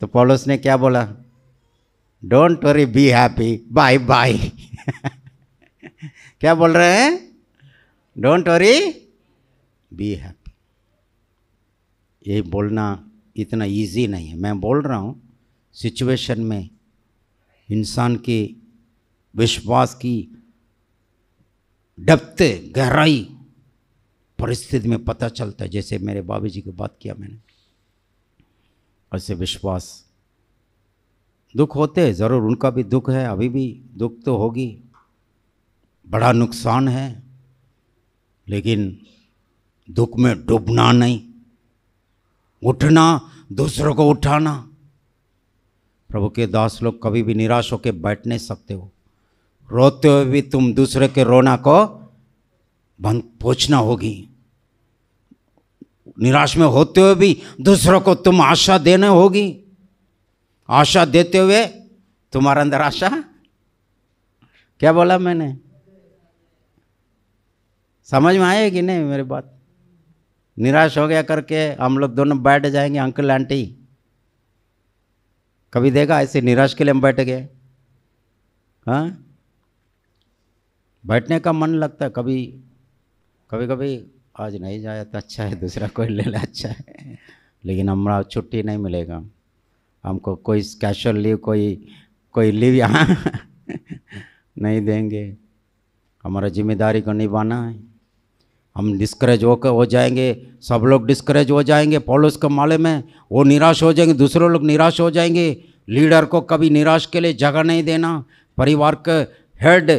तो पॉलोस ने क्या बोला don't worry be happy bye bye क्या बोल रहे हैं डोंट वरी बी हैप्पी ये बोलना इतना इजी नहीं है मैं बोल रहा हूँ सिचुएशन में इंसान के विश्वास की डबते गहराई परिस्थिति में पता चलता है जैसे मेरे बाबी जी की बात किया मैंने ऐसे से विश्वास दुख होते हैं ज़रूर उनका भी दुख है अभी भी दुख तो होगी बड़ा नुकसान है लेकिन दुख में डूबना नहीं उठना दूसरों को उठाना प्रभु के दास लोग कभी भी निराश होकर बैठ नहीं सकते हो रोते हुए भी तुम दूसरे के रोना को बंद पूछना होगी निराश में होते हुए भी दूसरों को तुम आशा देने होगी आशा देते हुए तुम्हारा अंदर आशा क्या बोला मैंने समझ में आया कि नहीं मेरी बात निराश हो गया करके हम लोग दोनों बैठ जाएंगे अंकल आंटी कभी देखा ऐसे निराश के लिए हम बैठ गए हाँ बैठने का मन लगता है कभी कभी कभी आज नहीं जाए तो अच्छा है दूसरा कोई ले ले अच्छा है लेकिन हमारा छुट्टी नहीं मिलेगा हमको कोई कैशुअल लीव कोई कोई लीव यहाँ नहीं देंगे हमारा जिम्मेदारी को निभाना है हम डिस्करेज होकर हो जाएंगे सब लोग डिस्करेज हो जाएंगे पॉलिस के माले में वो निराश हो जाएंगे दूसरे लोग निराश हो जाएंगे लीडर को कभी निराश के लिए जगह नहीं देना परिवार के हेड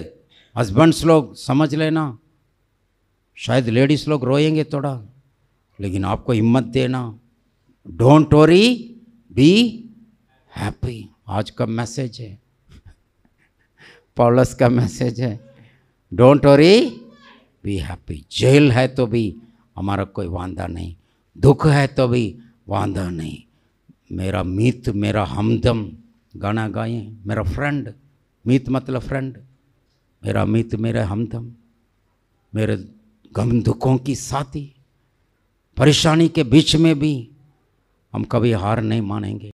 हस्बैंड्स लोग समझ लेना शायद लेडीज़ लोग रोएंगे थोड़ा लेकिन आपको हिम्मत देना डोंट वरी बी हैप्पी आज का मैसेज है पॉलस का मैसेज है don't worry be happy jail है तो भी हमारा कोई वादा नहीं दुख है तो भी वादा नहीं मेरा मीत मेरा हमदम गाना गाएं मेरा फ्रेंड मीत मतलब फ्रेंड मेरा मीत मेरा हमदम मेरे गम दुखों की साथी परेशानी के बीच में भी हम कभी हार नहीं मानेंगे